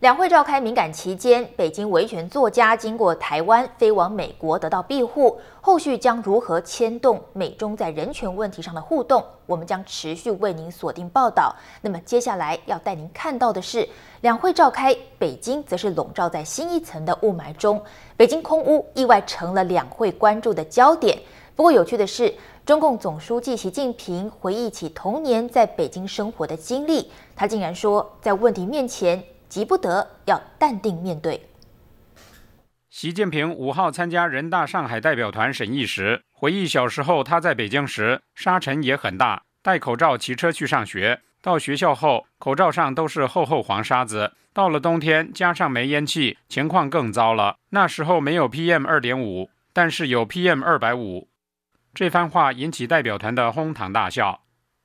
两会召开敏感期间，北京维权作家经过台湾飞往美国得到庇护，后续将如何牵动美中在人权问题上的互动？我们将持续为您锁定报道。那么接下来要带您看到的是，两会召开，北京则是笼罩在新一层的雾霾中，北京空屋意外成了两会关注的焦点。不过有趣的是，中共总书记习近平回忆起童年在北京生活的经历，他竟然说，在问题面前。急不得，要淡定面对。习近平五号参加人大上海代表团审议时，回忆小时候他在北京时，沙尘也很大，戴口罩骑车去上学，到学校后口罩上都是厚厚黄沙子。到了冬天，加上没烟气，情况更糟了。那时候没有 PM 二点五，但是有 PM 二百五。这番话引起代表团的哄堂大笑。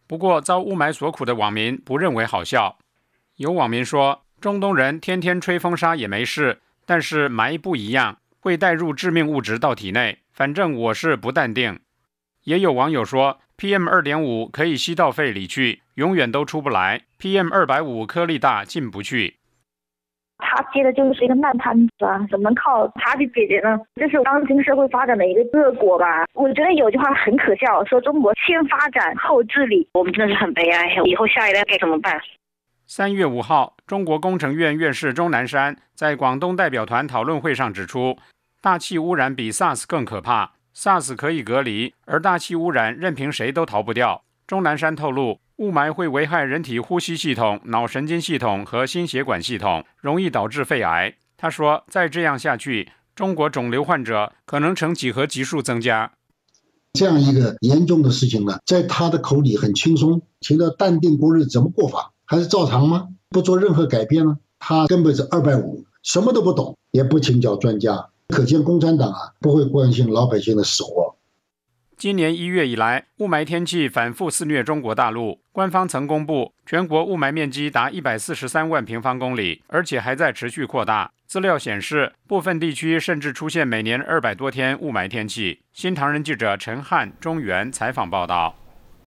不过遭雾霾所苦的网民不认为好笑，有网民说。中东人天天吹风沙也没事，但是霾不一样，会带入致命物质到体内。反正我是不淡定。也有网友说，PM 二点五可以吸到肺里去，永远都出不来。PM 二百五颗粒大，进不去。他接的就是一个烂摊子啊，怎么能靠他去解决呢？这是当今社会发展的一个恶果吧？我觉得有句话很可笑，说中国先发展后治理，我们真的是很悲哀。以后下一代该怎么办？三月五号，中国工程院院士钟南山在广东代表团讨论会上指出，大气污染比 SARS 更可怕。SARS 可以隔离，而大气污染任凭谁都逃不掉。钟南山透露，雾霾会危害人体呼吸系统、脑神经系统和心血管系统，容易导致肺癌。他说：“再这样下去，中国肿瘤患者可能呈几何级数增加。”这样一个严重的事情呢，在他的口里很轻松，听到淡定过日怎么过法？还是照常吗？不做任何改变吗？他根本是二百五，什么都不懂，也不请教专家。可见共产党啊，不会关心老百姓的死活。今年一月以来，雾霾天气反复肆虐中国大陆。官方曾公布，全国雾霾面积达一百四十三万平方公里，而且还在持续扩大。资料显示，部分地区甚至出现每年二百多天雾霾天气。新唐人记者陈汉中原采访报道。